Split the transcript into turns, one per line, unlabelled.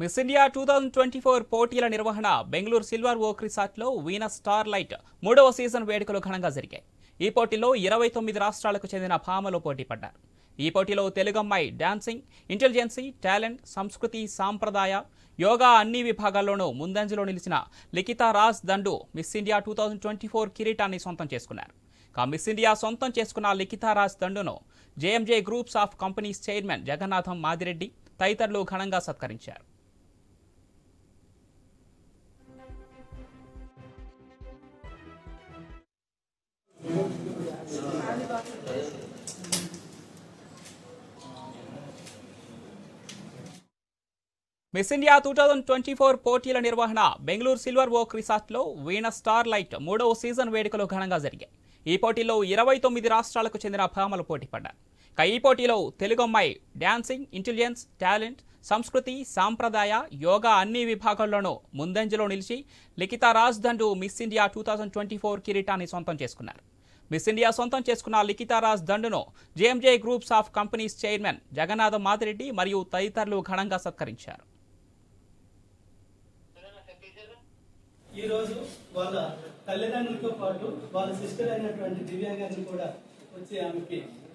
miss India two thousand twenty four పోటీల నిర్వహణ Bengaluru Silver Oak రిసార్ట్లో వీనస్ స్టార్ లైట్ మూడవ సీజన్ వేడుకలు ఘనంగా జరిగాయి ఈ పోటీలో ఇరవై తొమ్మిది రాష్ట్రాలకు చెందిన భామలు పోటీ పడ్డారు ఈ పోటీలో తెలుగమ్మాయి డాన్సింగ్ ఇంటెలిజెన్సీ టాలెంట్ సంస్కృతి సాంప్రదాయ యోగా అన్ని విభాగాల్లోనూ ముందంజలో నిలిచిన Likhita Raj Dandu miss India two thousand twenty four కిరీటాన్ని సొంతం చేసుకున్నారు మిస్ ఇండియా సొంతం చేసుకున్న లిఖితా రాజ్ దండును JMJ groups of companies chairman Jagannatham Madireddy తదితరులు ఘనంగా సత్కరించారు Miss India two thousand twenty four పోటీల నిర్వహణ బెంగళూరు సిల్వర్ ఓక్ రిసార్ట్లో వీణ స్టార్ లైట్ మూడవ సీజన్ వేడుకలు ఘనంగా జరిగాయి ఈ పోటీలో ఇరవై తొమ్మిది రాష్ట్రాలకు చెందిన భామలు పోటీ పడ్డారు ఇక ఈ పోటీలో తెలుగు అమ్మాయి డ్యాన్సింగ్ ఇంటెలిజెన్స్ టాలెంట్ సంస్కృతి సాంప్రదాయ యోగా అన్ని విభాగాల్లోనూ ముందంజలో నిలిచి Likhita Raj Dandu miss India two thousand twenty four కిరీటాన్ని సొంతం చేసుకున్నారు మిస్ ఇండియా సొంతం చేసుకున్న లిఖితారాజ్ దండును JMJ groups of companies chairman Jagannatham Mathireddy మరియు తదితరులు ఘనంగా సత్కరించారు ఈరోజు వాళ్ళ తల్లిదండ్రులతో పాటు వాళ్ళ సిస్టర్ అయినటువంటి దివ్యాంగాన్ని కూడా వచ్చి ఆమెకి